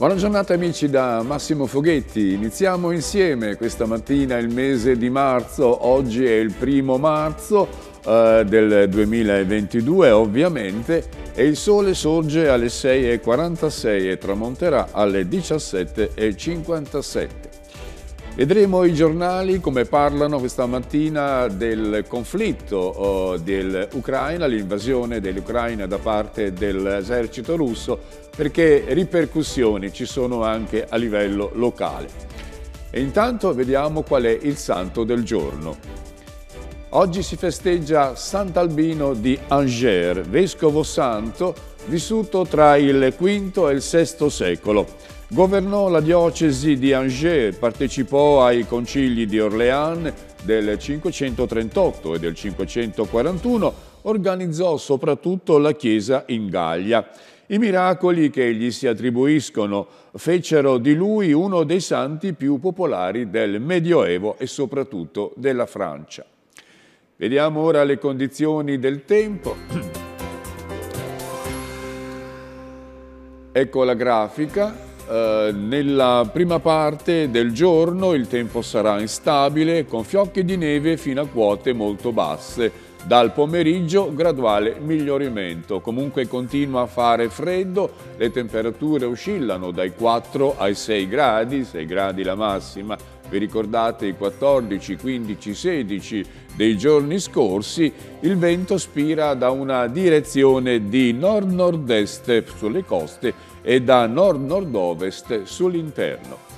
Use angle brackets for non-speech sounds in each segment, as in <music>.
Buona giornata amici da Massimo Foghetti, iniziamo insieme questa mattina il mese di marzo, oggi è il primo marzo eh, del 2022 ovviamente e il sole sorge alle 6.46 e tramonterà alle 17.57. Vedremo i giornali come parlano questa mattina del conflitto oh, dell'Ucraina, l'invasione dell'Ucraina da parte dell'esercito russo, perché ripercussioni ci sono anche a livello locale. E intanto vediamo qual è il santo del giorno. Oggi si festeggia Sant'Albino di Angers, vescovo santo vissuto tra il V e il VI secolo. Governò la diocesi di Angers, partecipò ai concili di Orléans del 538 e del 541, organizzò soprattutto la chiesa in Gallia. I miracoli che gli si attribuiscono fecero di lui uno dei santi più popolari del Medioevo e soprattutto della Francia. Vediamo ora le condizioni del tempo. <clears throat> Ecco la grafica. Eh, nella prima parte del giorno il tempo sarà instabile con fiocchi di neve fino a quote molto basse dal pomeriggio graduale miglioramento, comunque continua a fare freddo, le temperature oscillano dai 4 ai 6 gradi, 6 gradi la massima, vi ricordate i 14, 15, 16 dei giorni scorsi, il vento spira da una direzione di nord-nord-est sulle coste e da nord-nord-ovest sull'interno.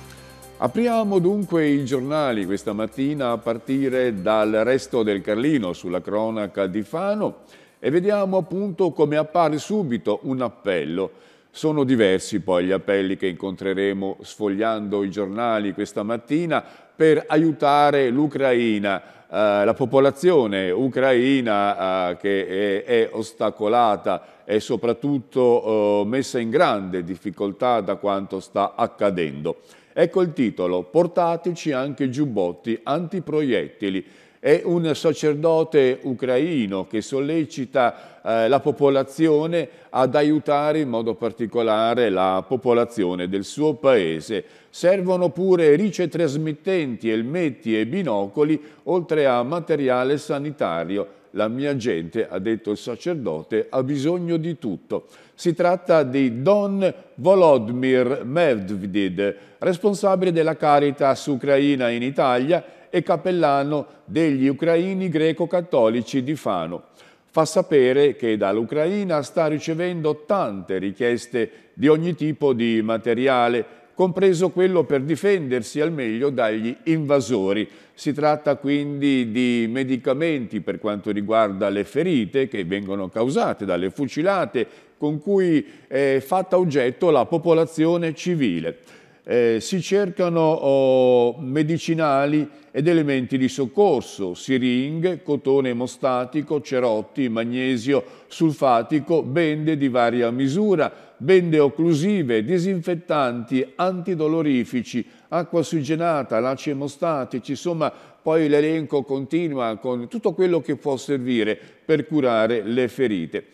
Apriamo dunque i giornali questa mattina a partire dal resto del Carlino sulla cronaca di Fano e vediamo appunto come appare subito un appello. Sono diversi poi gli appelli che incontreremo sfogliando i giornali questa mattina per aiutare l'Ucraina, eh, la popolazione ucraina eh, che è, è, ostacolata e soprattutto eh, messa in grande difficoltà da quanto sta accadendo. Ecco il titolo, portateci anche giubbotti antiproiettili. È un sacerdote ucraino che sollecita eh, la popolazione ad aiutare in modo particolare la popolazione del suo paese. Servono pure ricetrasmittenti, elmetti e binocoli, oltre a materiale sanitario la mia gente, ha detto il sacerdote, ha bisogno di tutto. Si tratta di Don Volodymyr Medvedev, responsabile della Caritas Ucraina in Italia e cappellano degli ucraini greco-cattolici di Fano. Fa sapere che dall'Ucraina sta ricevendo tante richieste di ogni tipo di materiale compreso quello per difendersi al meglio dagli invasori. Si tratta quindi di medicamenti per quanto riguarda le ferite che vengono causate dalle fucilate con cui è fatta oggetto la popolazione civile eh, si cercano oh, medicinali ed elementi di soccorso, siringhe, cotone emostatico, cerotti, magnesio sulfatico, bende di varia misura, bende occlusive, disinfettanti, antidolorifici, acqua ossigenata, lacci emostatici, insomma poi l'elenco continua con tutto quello che può servire per curare le ferite.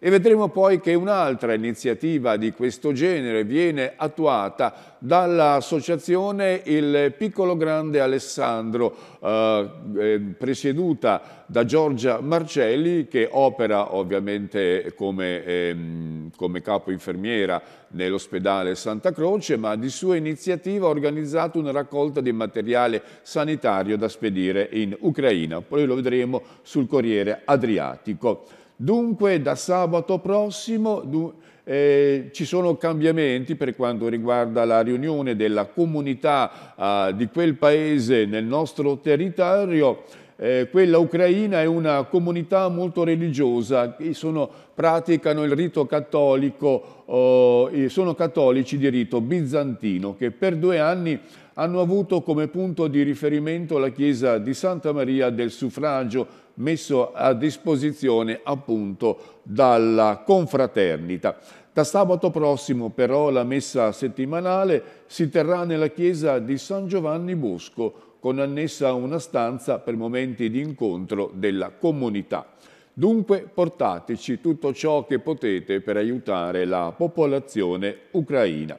E vedremo poi che un'altra iniziativa di questo genere viene attuata dall'associazione Il Piccolo Grande Alessandro, eh, eh presieduta da Giorgia Marcelli, che opera ovviamente come, eh, come capo infermiera nell'ospedale Santa Croce, ma di sua iniziativa ha organizzato una raccolta di materiale sanitario da spedire in Ucraina. Poi lo vedremo sul Corriere Adriatico. Dunque da sabato prossimo eh, ci sono cambiamenti per quanto riguarda la riunione della comunità eh, di quel paese nel nostro territorio. Eh, quella ucraina è una comunità molto religiosa, sono, praticano il rito cattolico, oh, sono cattolici di rito bizantino che per due anni hanno avuto come punto di riferimento la chiesa di Santa Maria del Suffragio messo a disposizione appunto dalla confraternita. Da sabato prossimo però la messa settimanale si terrà nella chiesa di San Giovanni Bosco con annessa una stanza per momenti di incontro della comunità. Dunque portateci tutto ciò che potete per aiutare la popolazione ucraina.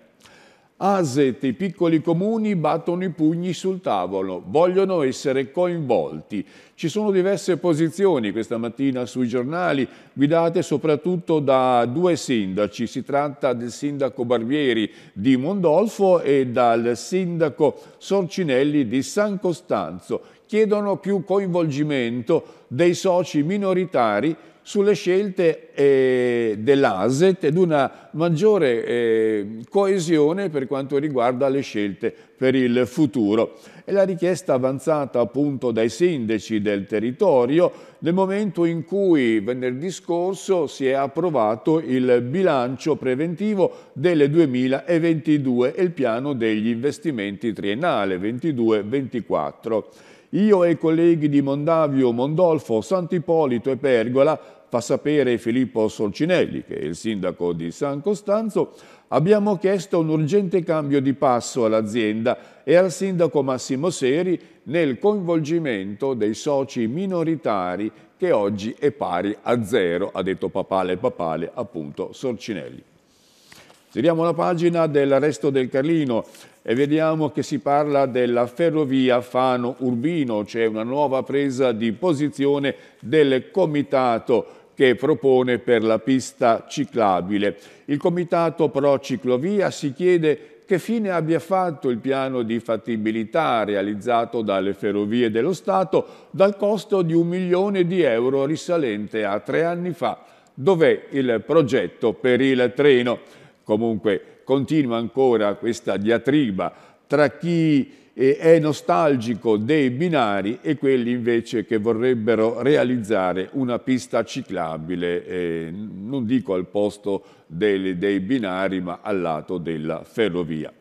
Aset i piccoli comuni battono i pugni sul tavolo, vogliono essere coinvolti. Ci sono diverse posizioni questa mattina sui giornali, guidate soprattutto da due sindaci. Si tratta del sindaco Barbieri di Mondolfo e dal sindaco Sorcinelli di San Costanzo chiedono più coinvolgimento dei soci minoritari sulle scelte eh, dell'ASET ed una maggiore eh, coesione per quanto riguarda le scelte per il futuro. È la richiesta avanzata appunto dai sindaci del territorio nel momento in cui venerdì scorso si è approvato il bilancio preventivo del 2022 e il piano degli investimenti triennale 22-24. Io e i colleghi di Mondavio, Mondolfo, Sant'Ippolito e Pergola, fa sapere Filippo Solcinelli, che è il sindaco di San Costanzo, abbiamo chiesto un urgente cambio di passo all'azienda e al sindaco Massimo Seri nel coinvolgimento dei soci minoritari che oggi è pari a zero, ha detto papale papale appunto Sorcinelli. Giriamo la pagina del resto del Carlino e vediamo che si parla della ferrovia Fano-Urbino, c'è una nuova presa di posizione del comitato che propone per la pista ciclabile. Il comitato pro ciclovia si chiede che fine abbia fatto il piano di fattibilità realizzato dalle ferrovie dello Stato dal costo di un milione di euro risalente a tre anni fa. Dov'è il progetto per il treno? Comunque continua ancora questa diatriba tra chi eh, è nostalgico dei binari e quelli invece che vorrebbero realizzare una pista ciclabile, eh, non dico al posto dei, dei binari ma al lato della ferrovia.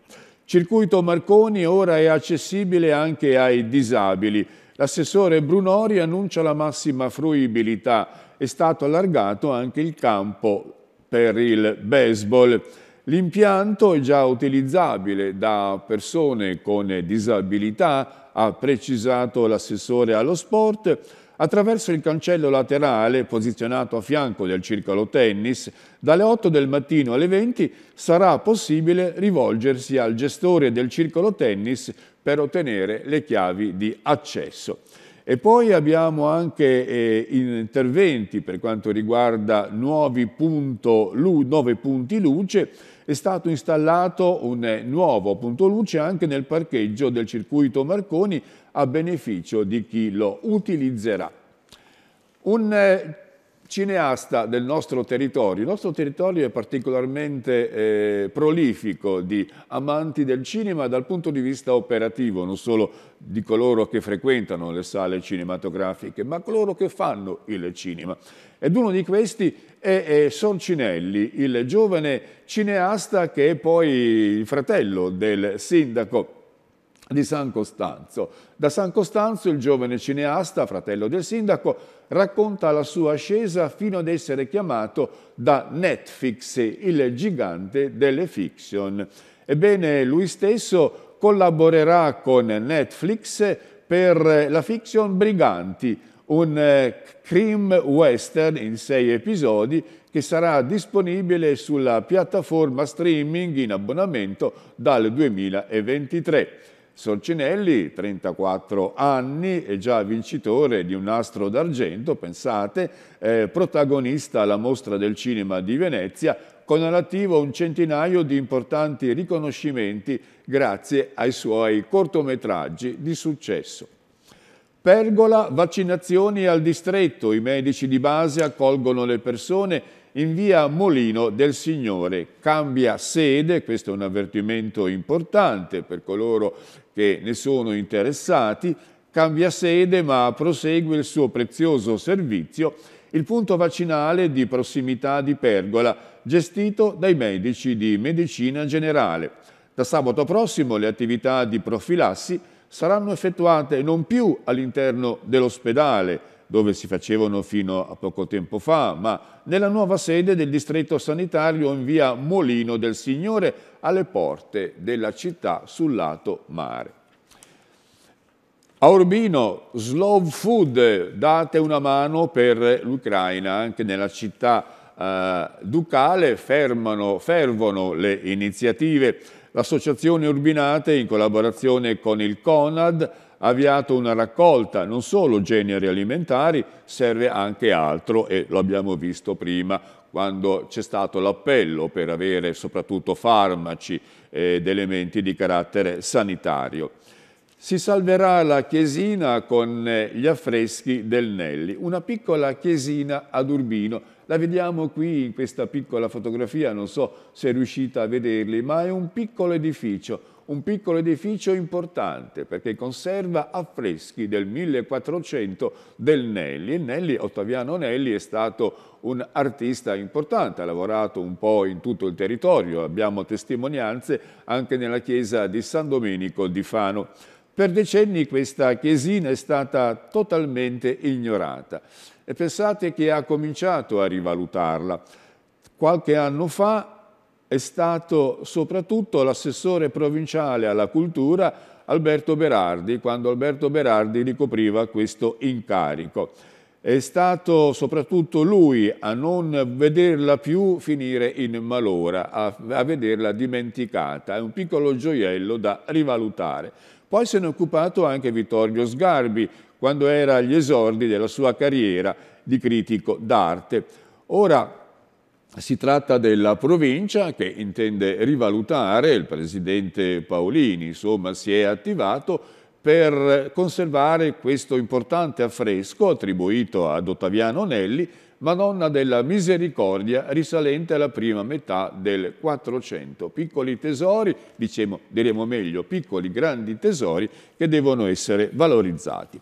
Circuito Marconi ora è accessibile anche ai disabili. L'assessore Brunori annuncia la massima fruibilità. È stato allargato anche il campo per il baseball. L'impianto è già utilizzabile da persone con disabilità, ha precisato l'assessore allo sport, attraverso il cancello laterale posizionato a fianco del circolo tennis, dalle 8 del mattino alle 20 sarà possibile rivolgersi al gestore del circolo tennis per ottenere le chiavi di accesso. E poi abbiamo anche eh, interventi per quanto riguarda nuovi punto, lu, nuove punti luce, è stato installato un nuovo punto luce anche nel parcheggio del circuito Marconi a beneficio di chi lo utilizzerà. Un eh, cineasta del nostro territorio. Il nostro territorio è particolarmente eh, prolifico di amanti del cinema dal punto di vista operativo, non solo di coloro che frequentano le sale cinematografiche, ma coloro che fanno il cinema. Ed uno di questi è, è Sorcinelli, il giovane cineasta che è poi il fratello del sindaco di San Costanzo. Da San Costanzo il giovane cineasta, fratello del sindaco, racconta la sua ascesa fino ad essere chiamato da Netflix, il gigante delle fiction. Ebbene, lui stesso collaborerà con Netflix per la fiction Briganti, un eh, crime western in sei episodi che sarà disponibile sulla piattaforma streaming in abbonamento dal 2023. Sorcinelli, 34 anni, è già vincitore di un nastro d'argento, pensate, eh, protagonista alla Mostra del Cinema di Venezia, con all'attivo un centinaio di importanti riconoscimenti grazie ai suoi cortometraggi di successo. Pergola, vaccinazioni al distretto, i medici di base accolgono le persone in via Molino del Signore. Cambia sede, questo è un avvertimento importante per coloro che ne sono interessati, cambia sede ma prosegue il suo prezioso servizio, il punto vaccinale di prossimità di Pergola, gestito dai medici di medicina generale. Da sabato prossimo le attività di profilassi saranno effettuate non più all'interno dell'ospedale, dove si facevano fino a poco tempo fa, ma nella nuova sede del distretto sanitario in via Molino del Signore, alle porte della città sul lato mare. A Urbino, Slow Food, date una mano per l'Ucraina, anche nella città eh, ducale fermano, fervono le iniziative. L'associazione Urbinate, in collaborazione con il CONAD, ha avviato una raccolta, non solo generi alimentari, serve anche altro e lo abbiamo visto prima, quando c'è stato l'appello per avere soprattutto farmaci ed elementi di carattere sanitario. Si salverà la chiesina con eh, gli affreschi del Nelli, una piccola chiesina ad Urbino. La vediamo qui in questa piccola fotografia, non so se riuscite a vederli, ma è un piccolo edificio, un piccolo edificio importante perché conserva affreschi del 1400 del Nelli. E Nelli, Ottaviano Nelli è stato un artista importante, ha lavorato un po' in tutto il territorio, abbiamo testimonianze anche nella chiesa di San Domenico di Fano. Per decenni questa chiesina è stata totalmente ignorata e pensate che ha cominciato a rivalutarla. Qualche anno fa è stato soprattutto l'assessore provinciale alla cultura Alberto Berardi, quando Alberto Berardi ricopriva questo incarico. È stato soprattutto lui a non vederla più finire in malora, a, a vederla dimenticata. È un piccolo gioiello da rivalutare. Poi se ne è occupato anche Vittorio Sgarbi, quando era agli esordi della sua carriera di critico d'arte. Ora, si tratta della provincia che intende rivalutare, il presidente Paolini insomma, si è attivato per conservare questo importante affresco attribuito ad Ottaviano Nelli, Madonna della Misericordia risalente alla prima metà del 400. Piccoli tesori, diciamo, diremo meglio piccoli grandi tesori, che devono essere valorizzati.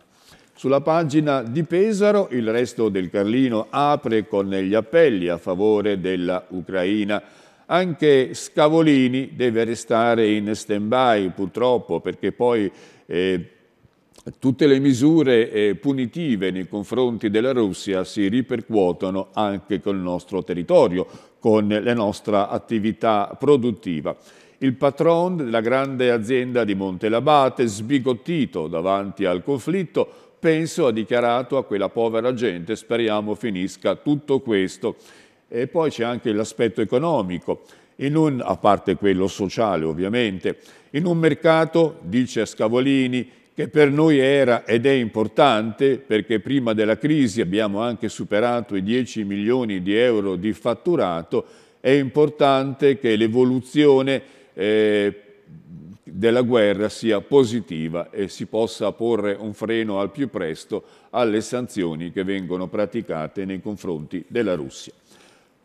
Sulla pagina di Pesaro il resto del Carlino apre con gli appelli a favore dell'Ucraina. Anche Scavolini deve restare in stand-by purtroppo perché poi eh, tutte le misure eh, punitive nei confronti della Russia si ripercuotono anche col nostro territorio, con la nostra attività produttiva. Il patron della grande azienda di Montelabate, sbigottito davanti al conflitto, penso ha dichiarato a quella povera gente speriamo finisca tutto questo. E poi c'è anche l'aspetto economico, un, a parte quello sociale ovviamente, in un mercato, dice Scavolini, che per noi era ed è importante perché prima della crisi abbiamo anche superato i 10 milioni di euro di fatturato, è importante che l'evoluzione eh, della guerra sia positiva e si possa porre un freno al più presto alle sanzioni che vengono praticate nei confronti della Russia.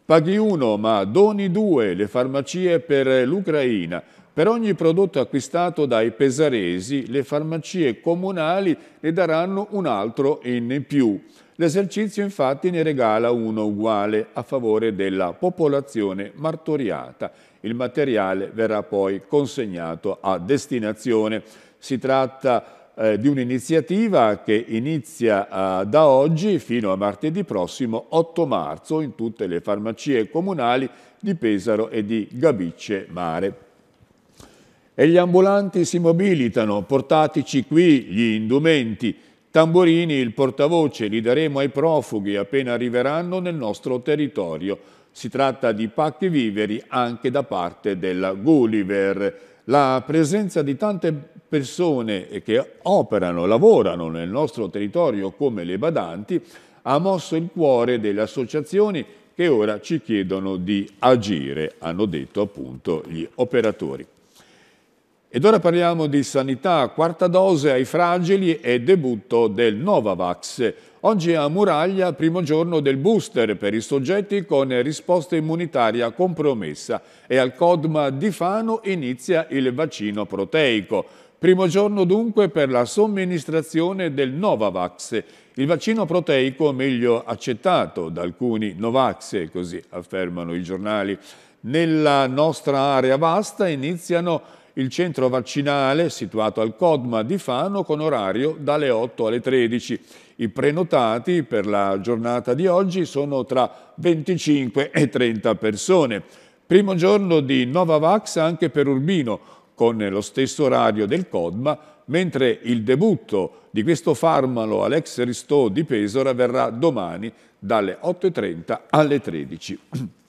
Paghi uno, ma doni due le farmacie per l'Ucraina. Per ogni prodotto acquistato dai pesaresi, le farmacie comunali ne daranno un altro in più. L'esercizio infatti ne regala uno uguale a favore della popolazione martoriata il materiale verrà poi consegnato a destinazione. Si tratta eh, di un'iniziativa che inizia eh, da oggi fino a martedì prossimo 8 marzo in tutte le farmacie comunali di Pesaro e di Gabicce Mare. E gli ambulanti si mobilitano, portateci qui gli indumenti, Tamburini, il portavoce, li daremo ai profughi appena arriveranno nel nostro territorio. Si tratta di pacchi viveri anche da parte della Gulliver. La presenza di tante persone che operano, lavorano nel nostro territorio come le badanti ha mosso il cuore delle associazioni che ora ci chiedono di agire, hanno detto appunto gli operatori. Ed ora parliamo di sanità, quarta dose ai fragili e debutto del Novavax. Oggi a Muraglia, primo giorno del booster per i soggetti con risposta immunitaria compromessa e al Codma di Fano inizia il vaccino proteico. Primo giorno dunque per la somministrazione del Novavax, il vaccino proteico meglio accettato da alcuni Novax, così affermano i giornali. Nella nostra area vasta iniziano il centro vaccinale situato al Codma di Fano con orario dalle 8 alle 13. I prenotati per la giornata di oggi sono tra 25 e 30 persone. Primo giorno di Novavax anche per Urbino, con lo stesso orario del Codma, mentre il debutto di questo farmalo Alex Ristò di Pesora verrà domani dalle 8.30 alle 13. <clears throat>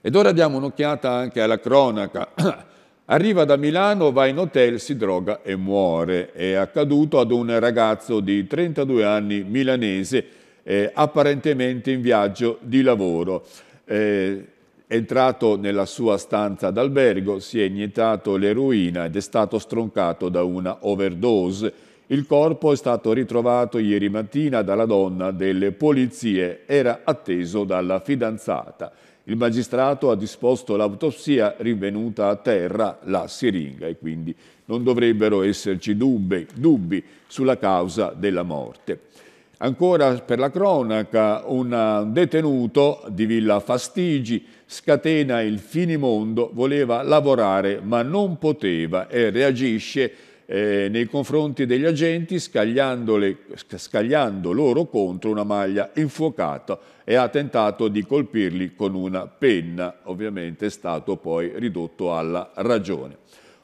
Ed ora diamo un'occhiata anche alla cronaca <clears throat> Arriva da Milano, va in hotel, si droga e muore. È accaduto ad un ragazzo di 32 anni milanese, eh, apparentemente in viaggio di lavoro. Eh, entrato nella sua stanza d'albergo, si è iniettato l'eroina ed è stato stroncato da una overdose. Il corpo è stato ritrovato ieri mattina dalla donna delle polizie, era atteso dalla fidanzata. Il magistrato ha disposto l'autopsia rinvenuta a terra la siringa e quindi non dovrebbero esserci dubbi, dubbi sulla causa della morte. Ancora per la cronaca, un detenuto di Villa Fastigi scatena il finimondo, voleva lavorare ma non poteva e reagisce eh, nei confronti degli agenti scagliando loro contro una maglia infuocata e ha tentato di colpirli con una penna, ovviamente è stato poi ridotto alla ragione.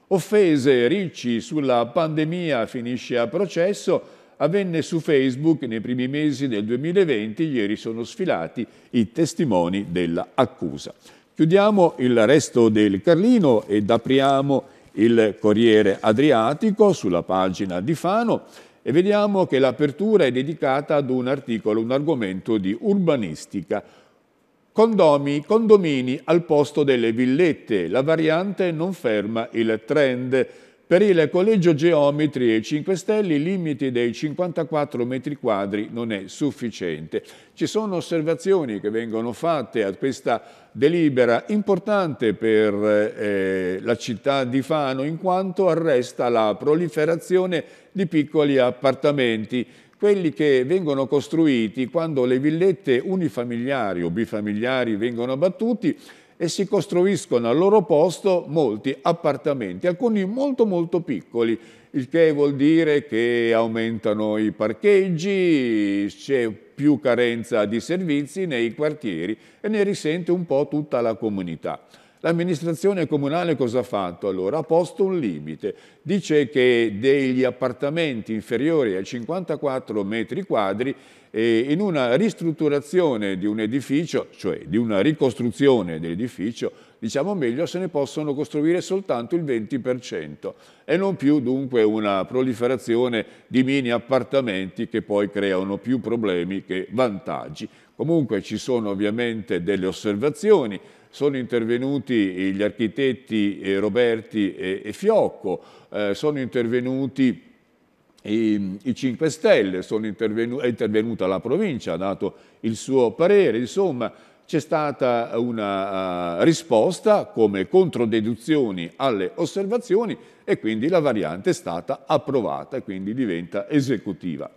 Offese Ricci sulla pandemia finisce a processo, avvenne su Facebook nei primi mesi del 2020, ieri sono sfilati i testimoni dell'accusa. Chiudiamo il resto del Carlino ed apriamo il Corriere Adriatico sulla pagina di Fano e vediamo che l'apertura è dedicata ad un articolo, un argomento di urbanistica. Condomi, condomini al posto delle villette, la variante non ferma il trend. Per il Collegio Geometri e 5 Stelle il limite dei 54 metri quadri non è sufficiente. Ci sono osservazioni che vengono fatte a questa delibera importante per eh, la città di Fano in quanto arresta la proliferazione di piccoli appartamenti quelli che vengono costruiti quando le villette unifamiliari o bifamiliari vengono abbattuti e si costruiscono al loro posto molti appartamenti, alcuni molto molto piccoli, il che vuol dire che aumentano i parcheggi, c'è più carenza di servizi nei quartieri e ne risente un po' tutta la comunità. L'amministrazione comunale cosa ha fatto allora? Ha posto un limite, dice che degli appartamenti inferiori ai 54 metri quadri eh, in una ristrutturazione di un edificio, cioè di una ricostruzione dell'edificio, diciamo meglio, se ne possono costruire soltanto il 20% e non più dunque una proliferazione di mini appartamenti che poi creano più problemi che vantaggi. Comunque ci sono ovviamente delle osservazioni sono intervenuti gli architetti eh, Roberti e Fiocco, eh, sono intervenuti i 5 Stelle, intervenu è intervenuta la provincia, ha dato il suo parere, insomma c'è stata una eh, risposta come controdeduzioni alle osservazioni e quindi la variante è stata approvata e quindi diventa esecutiva.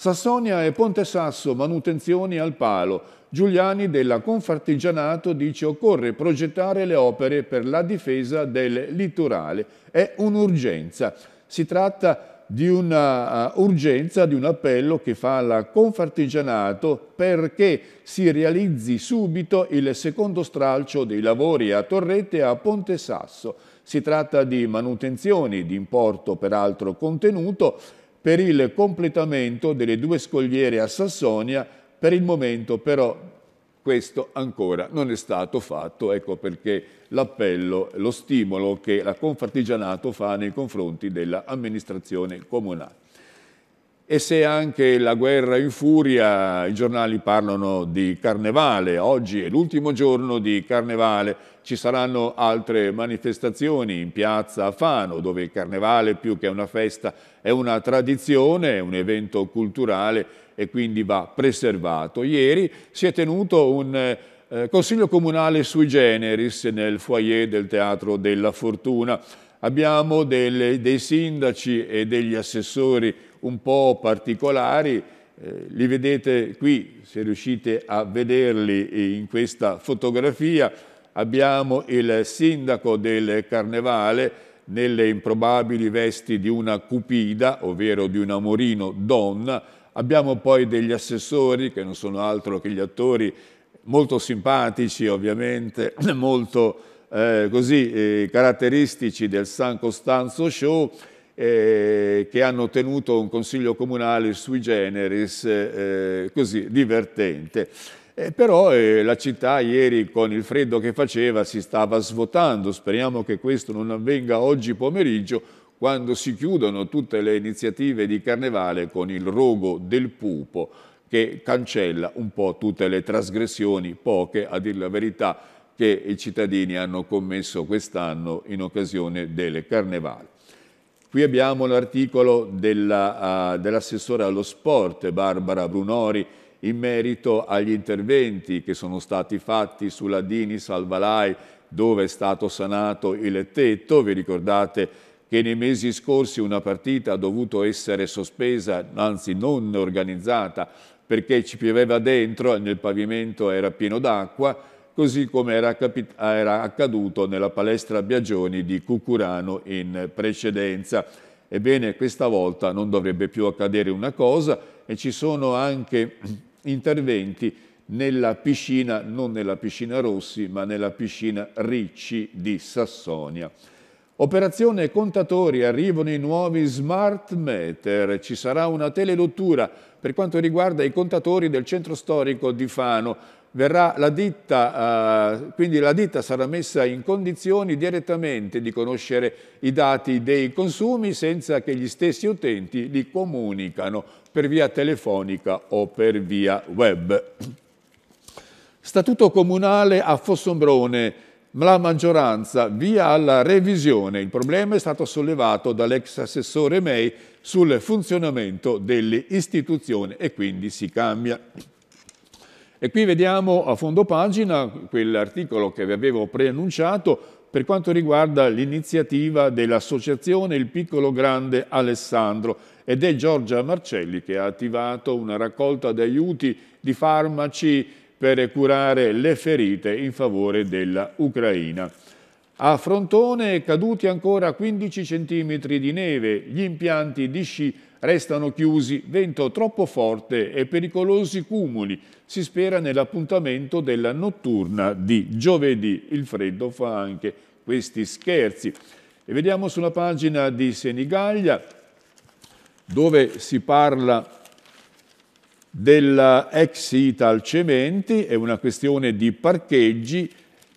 Sassonia e Ponte Sasso, manutenzioni al palo. Giuliani della Confartigianato dice occorre progettare le opere per la difesa del litorale. È un'urgenza. Si tratta di un'urgenza, eh, uh, di un appello che fa la Confartigianato perché si realizzi subito il secondo stralcio dei lavori a Torrette a Ponte Sasso. Si tratta di manutenzioni di importo peraltro contenuto per il completamento delle due scogliere a Sassonia, per il momento però questo ancora non è stato fatto, ecco perché l'appello, lo stimolo che la Confartigianato fa nei confronti dell'amministrazione comunale. E se anche la guerra in furia, i giornali parlano di carnevale, oggi è l'ultimo giorno di carnevale, ci saranno altre manifestazioni in piazza a Fano, dove il carnevale più che una festa è una tradizione, è un evento culturale e quindi va preservato. Ieri si è tenuto un eh, consiglio comunale sui generis nel foyer del Teatro della Fortuna. Abbiamo delle, dei sindaci e degli assessori un po' particolari, eh, li vedete qui, se riuscite a vederli in questa fotografia, abbiamo il sindaco del Carnevale nelle improbabili vesti di una cupida, ovvero di un amorino donna, abbiamo poi degli assessori che non sono altro che gli attori molto simpatici ovviamente, <clears throat> molto eh, così eh, caratteristici del San Costanzo Show eh, che hanno tenuto un consiglio comunale sui generis eh, così divertente. Eh, però eh, la città ieri con il freddo che faceva si stava svuotando, speriamo che questo non avvenga oggi pomeriggio quando si chiudono tutte le iniziative di carnevale con il rogo del pupo che cancella un po' tutte le trasgressioni, poche a dir la verità, che i cittadini hanno commesso quest'anno in occasione del carnevale. Qui abbiamo l'articolo ah, dell'assessore uh, dell allo sport Barbara Brunori in merito agli interventi che sono stati fatti sulla Dini Salvalai dove è stato sanato il tetto. Vi ricordate che nei mesi scorsi una partita ha dovuto essere sospesa, anzi non organizzata, perché ci pioveva dentro e nel pavimento era pieno d'acqua, così come era, era accaduto nella palestra Biagioni di Cucurano in precedenza. Ebbene, questa volta non dovrebbe più accadere una cosa e ci sono anche interventi nella piscina, non nella piscina Rossi, ma nella piscina Ricci di Sassonia. Operazione contatori, arrivano i nuovi smart meter, ci sarà una telelottura per quanto riguarda i contatori del centro storico di Fano verrà la ditta, eh, quindi la ditta sarà messa in condizioni direttamente di conoscere i dati dei consumi senza che gli stessi utenti li comunicano per via telefonica o per via web. Statuto comunale a Fossombrone la maggioranza via alla revisione. Il problema è stato sollevato dall'ex assessore May sul funzionamento dell'istituzione e quindi si cambia. E qui vediamo a fondo pagina quell'articolo che vi avevo preannunciato per quanto riguarda l'iniziativa dell'associazione Il Piccolo Grande Alessandro ed è Giorgia Marcelli che ha attivato una raccolta di aiuti di farmaci per curare le ferite in favore dell'Ucraina. A Frontone caduti ancora 15 cm di neve, gli impianti di sci Restano chiusi vento troppo forte e pericolosi cumuli. Si spera nell'appuntamento della notturna di giovedì. Il freddo fa anche questi scherzi. E vediamo sulla pagina di Senigallia dove si parla della ex Ital Cementi, è una questione di parcheggi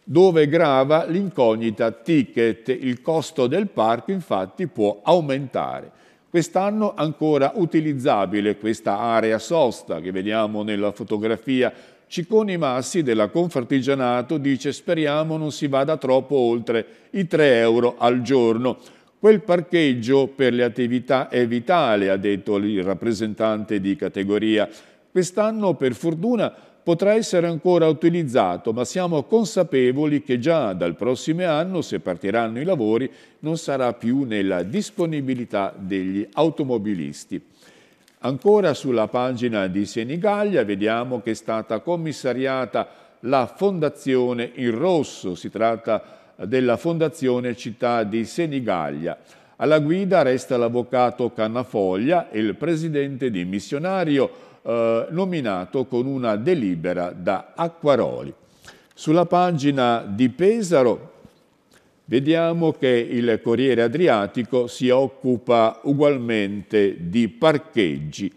dove grava l'incognita ticket. Il costo del parco infatti può aumentare. Quest'anno ancora utilizzabile questa area sosta che vediamo nella fotografia. Cicconi Massi della Confartigianato dice speriamo non si vada troppo oltre i 3 euro al giorno. Quel parcheggio per le attività è vitale, ha detto il rappresentante di categoria. Quest'anno per fortuna potrà essere ancora utilizzato, ma siamo consapevoli che già dal prossimo anno, se partiranno i lavori, non sarà più nella disponibilità degli automobilisti. Ancora sulla pagina di Senigallia vediamo che è stata commissariata la Fondazione in Rosso, si tratta della Fondazione Città di Senigallia. Alla guida resta l'avvocato Cannafoglia e il presidente di Missionario eh, nominato con una delibera da Acquaroli. Sulla pagina di Pesaro Vediamo che il Corriere Adriatico si occupa ugualmente di parcheggi.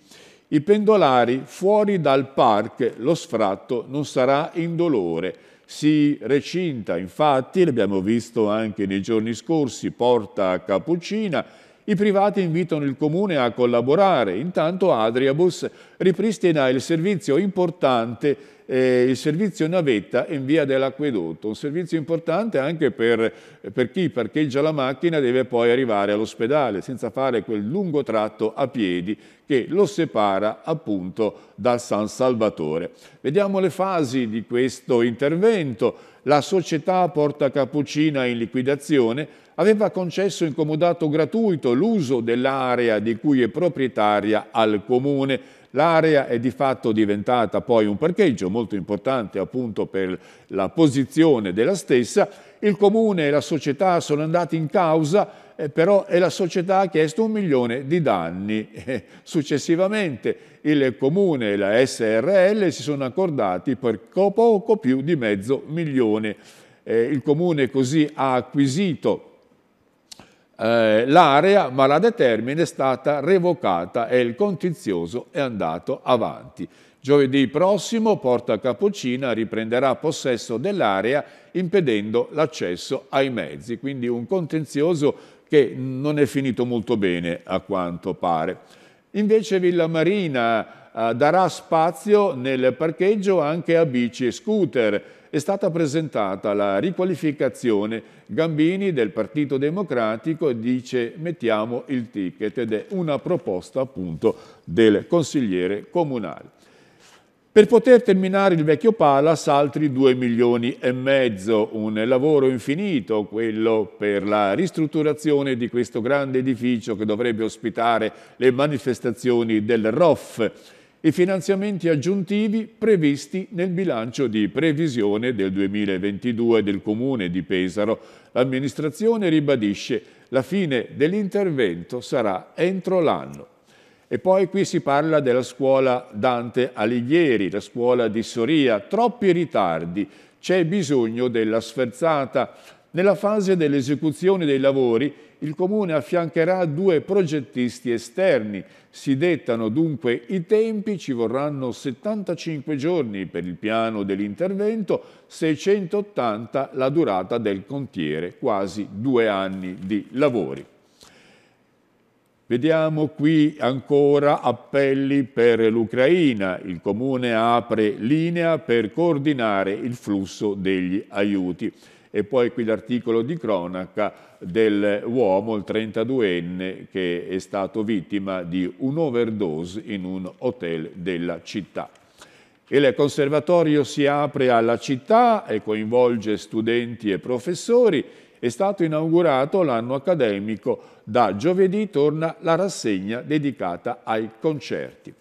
I pendolari fuori dal park lo sfratto non sarà indolore. Si recinta, infatti, l'abbiamo visto anche nei giorni scorsi, Porta Cappuccina i privati invitano il comune a collaborare, intanto Adriabus ripristina il servizio importante, eh, il servizio navetta in via dell'acquedotto, un servizio importante anche per, per chi parcheggia la macchina e deve poi arrivare all'ospedale senza fare quel lungo tratto a piedi che lo separa appunto dal San Salvatore. Vediamo le fasi di questo intervento. La società Porta Cappuccina in liquidazione aveva concesso in comodato gratuito l'uso dell'area di cui è proprietaria al comune. L'area è di fatto diventata poi un parcheggio molto importante appunto per la posizione della stessa. Il comune e la società sono andati in causa eh, però è la società ha chiesto un milione di danni. <laughs> Eh, successivamente il Comune e la SRL si sono accordati per poco più di mezzo milione. Eh, il Comune così ha acquisito eh, l'area, ma la determina è stata revocata e il contenzioso è andato avanti. Giovedì prossimo Porta Capocina riprenderà possesso dell'area impedendo l'accesso ai mezzi, quindi un contenzioso che non è finito molto bene a quanto pare. Invece Villa Marina eh, darà spazio nel parcheggio anche a bici e scooter è stata presentata la riqualificazione Gambini del Partito Democratico e dice mettiamo il ticket ed è una proposta appunto del consigliere comunale. Per poter terminare il vecchio Palace altri 2 milioni e mezzo, un lavoro infinito quello per la ristrutturazione di questo grande edificio che dovrebbe ospitare le manifestazioni del ROF i finanziamenti aggiuntivi previsti nel bilancio di previsione del 2022 del Comune di Pesaro. L'amministrazione ribadisce la fine dell'intervento sarà entro l'anno. E poi qui si parla della scuola Dante Alighieri, la scuola di Soria. Troppi ritardi, c'è bisogno della sferzata nella fase dell'esecuzione dei lavori il Comune affiancherà due progettisti esterni. Si dettano dunque i tempi, ci vorranno 75 giorni per il piano dell'intervento, 680 la durata del contiere, quasi due anni di lavori. Vediamo qui ancora appelli per l'Ucraina. Il Comune apre linea per coordinare il flusso degli aiuti e poi qui l'articolo di cronaca dell'uomo, il 32enne, che è stato vittima di un overdose in un hotel della città. Il conservatorio si apre alla città e coinvolge studenti e professori. È stato inaugurato l'anno accademico. Da giovedì torna la rassegna dedicata ai concerti.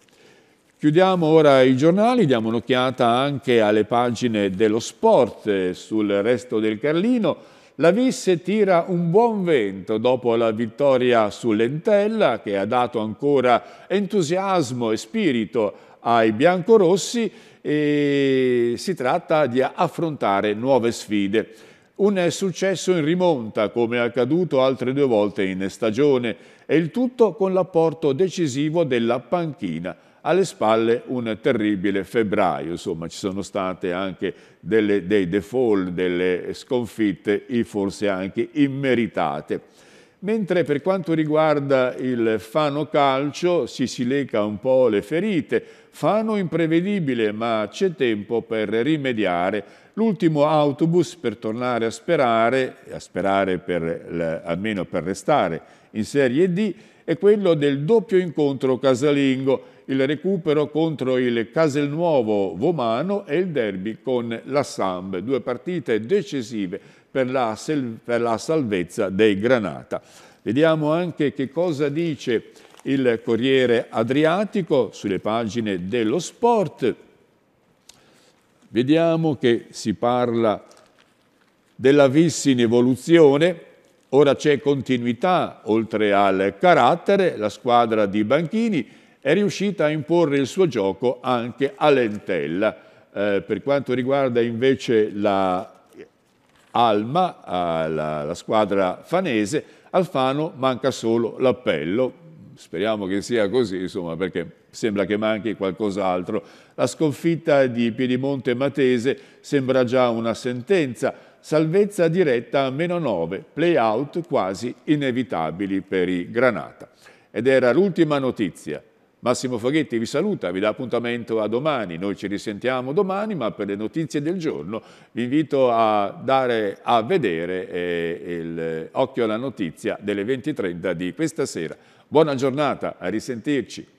Chiudiamo ora i giornali, diamo un'occhiata anche alle pagine dello sport sul resto del Carlino. La Visse tira un buon vento dopo la vittoria sull'Entella che ha dato ancora entusiasmo e spirito ai biancorossi e si tratta di affrontare nuove sfide. Un successo in rimonta, come è accaduto altre due volte in stagione, e il tutto con l'apporto decisivo della panchina alle spalle un terribile febbraio, insomma ci sono state anche delle, dei default, delle sconfitte, e forse anche immeritate. Mentre per quanto riguarda il Fano Calcio si si leca un po' le ferite, Fano imprevedibile ma c'è tempo per rimediare. L'ultimo autobus per tornare a sperare, a sperare per, almeno per restare in Serie D, è quello del doppio incontro casalingo, il recupero contro il Caselnuovo Vomano e il derby con la Samb, due partite decisive per la, per la salvezza dei Granata. Vediamo anche che cosa dice il Corriere Adriatico sulle pagine dello sport. Vediamo che si parla della Vissi in evoluzione, Ora c'è continuità, oltre al carattere, la squadra di Banchini è riuscita a imporre il suo gioco anche a Lentella. Eh, per quanto riguarda invece la Alma, eh, la, la squadra fanese, Alfano manca solo l'appello, speriamo che sia così, insomma, perché sembra che manchi qualcos'altro. La sconfitta di Piedimonte Matese sembra già una sentenza salvezza diretta a meno 9, play-out quasi inevitabili per i Granata. Ed era l'ultima notizia. Massimo Foghetti vi saluta, vi dà appuntamento a domani, noi ci risentiamo domani, ma per le notizie del giorno vi invito a dare a vedere eh, il, eh, occhio alla notizia delle 20.30 di questa sera. Buona giornata, a risentirci.